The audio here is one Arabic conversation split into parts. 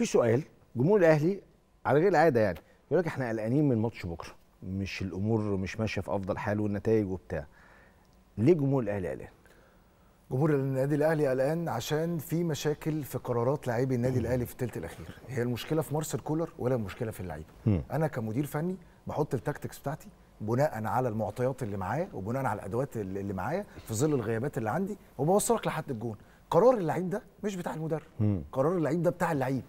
في سؤال جمهور الاهلي على غير العاده يعني يقول لك احنا قلقانين من ماتش بكره مش الامور مش ماشيه في افضل حال والنتائج وبتاع ليه جمهور الاهلي قلقان جمهور النادي الاهلي قلقان عشان في مشاكل في قرارات لاعبي النادي الاهلي في الثلث الاخير هي المشكله في مارسيل كولر ولا المشكله في اللعيبه انا كمدير فني بحط التاكتكس بتاعتي بناء على المعطيات اللي معايا وبناء على الادوات اللي معايا في ظل الغيابات اللي عندي وبوصلك لحد الجون قرار اللعيب ده مش بتاع المدرب قرار اللعيب ده بتاع اللعيب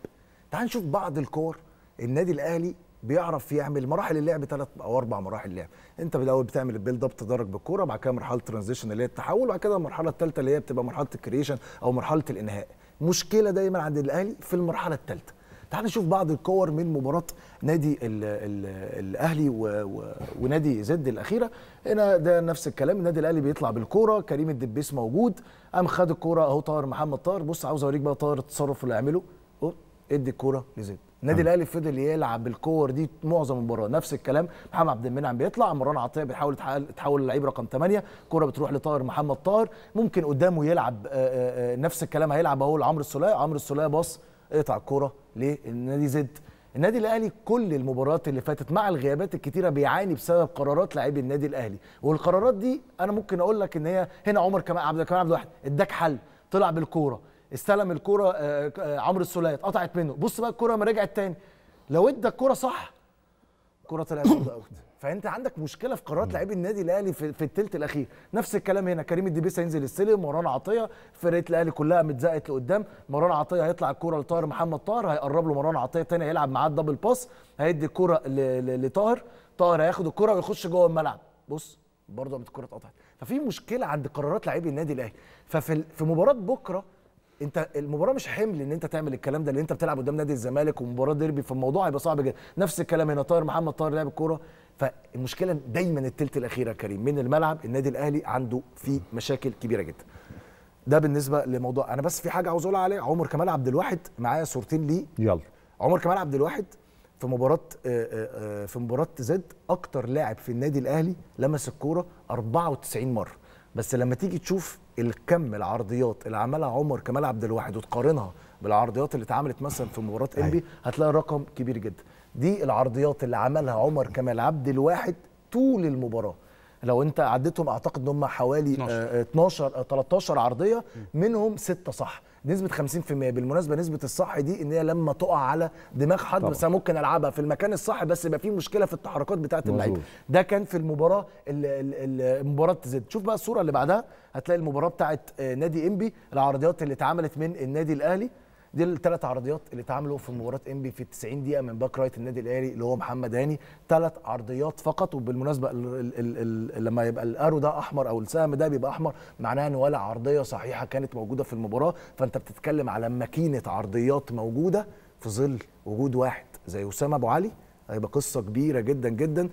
تعال نشوف بعض الكور النادي الاهلي بيعرف يعمل مراحل اللعب ثلاث او اربع مراحل لعب انت بالاول بتعمل البيلد اب تدرج بالكوره بعد كده مرحله ترانزيشن اللي هي التحول وبعد كده المرحله الثالثه اللي هي بتبقى مرحله الكريشن او مرحله الانهاء مشكله دايما عند الاهلي في المرحله الثالثه تعال نشوف بعض الكور من مباراه نادي الـ الـ الاهلي و و ونادي زد الاخيره هنا ده نفس الكلام النادي الاهلي بيطلع بالكوره كريم الدبيس موجود قام خد الكوره اهو طاهر محمد طاهر بص عاوز اوريك بقى طاهر التصرف اللي عمله ادي الكوره لزيد النادي نعم. الاهلي فضل يلعب بالكور دي معظم المباراه نفس الكلام محمد عبد المنعم بيطلع مروان عطيه بيحاول تحول لعيب رقم 8 كره بتروح لطاهر محمد طاهر ممكن قدامه يلعب آآ آه، آآ آه، آه، نفس الكلام هيلعب اهو لعمرو السلاي عمرو السلاي باص اقطع الكوره للنادي زد النادي الاهلي كل المباريات اللي فاتت مع الغيابات الكتيره بيعاني بسبب قرارات لاعبي النادي الاهلي والقرارات دي انا ممكن اقول لك ان هي هنا عمر كمان عبد الكريم عبد الواحد اداك حل طلع بالكوره استلم الكرة آه، آه، عمرو السولية قطعت منه بص بقى الكرة ما رجعت تاني لو ادى الكرة صح الكرة طلعت اوت فانت عندك مشكله في قرارات لاعبي النادي الاهلي في, الثلث الاخير نفس الكلام هنا كريم الدبيس هينزل السلم مروان عطيه فرقه الاهلي كلها متزقت لقدام مروان عطيه هيطلع الكوره لطاهر محمد طاهر هيقرب له مروان عطيه تاني هيلعب معاه الدبل باس هيدي الكوره لطاهر طاهر هياخد الكوره ويخش جوه الملعب بص برضه الكوره اتقطعت ففي مشكله عند قرارات لاعبي النادي الاهلي ففي في مباراه بكره انت المباراه مش حمل ان انت تعمل الكلام ده لان انت بتلعب قدام نادي الزمالك ومباراه ديربي فالموضوع هيبقى صعب جدا نفس الكلام هنا طاهر محمد طاهر لعب الكوره فالمشكله دايما الثلث الاخير يا كريم من الملعب النادي الاهلي عنده فيه مشاكل كبيره جدا ده بالنسبه لموضوع انا بس في حاجه عاوز اقولها عليه عمر كمال عبد الواحد معايا صورتين ليه يلا عمر كمال عبد الواحد في مباراه آه، آه، آه، في مباراه زد اكتر لاعب في النادي الاهلي لمس الكوره 94 مره بس لما تيجي تشوف الكم العرضيات اللي عملها عمر كمال عبد الواحد وتقارنها بالعرضيات اللي اتعملت مثلا في مباراه أيوة. انبي هتلاقي رقم كبير جدا دي العرضيات اللي عملها عمر كمال عبد الواحد طول المباراه لو انت عديتهم اعتقد ان هم حوالي 12, 12 13 عرضيه منهم سته صح نسبة 50% بالمناسبة نسبة الصح دي ان هي لما تقع على دماغ حد بس انا ممكن العبها في المكان الصح بس يبقى في مشكلة في التحركات بتاعة اللعيبة ده كان في المباراة مباراة زد شوف بقى الصورة اللي بعدها هتلاقي المباراة بتاعة آه، نادي انبي العرضيات اللي اتعملت من النادي الاهلي دي الثلاث عرضيات اللي اتعملوا في مباراه انبي في 90 دقيقه من باك رايت النادي الاهلي اللي هو محمد هاني ثلاث عرضيات فقط وبالمناسبه الـ الـ الـ الـ لما يبقى الارو ده احمر او السهم ده بيبقى احمر معناه ان ولا عرضيه صحيحه كانت موجوده في المباراه فانت بتتكلم على ماكينه عرضيات موجوده في ظل وجود واحد زي اسامه ابو علي هيبقى قصه كبيره جدا جدا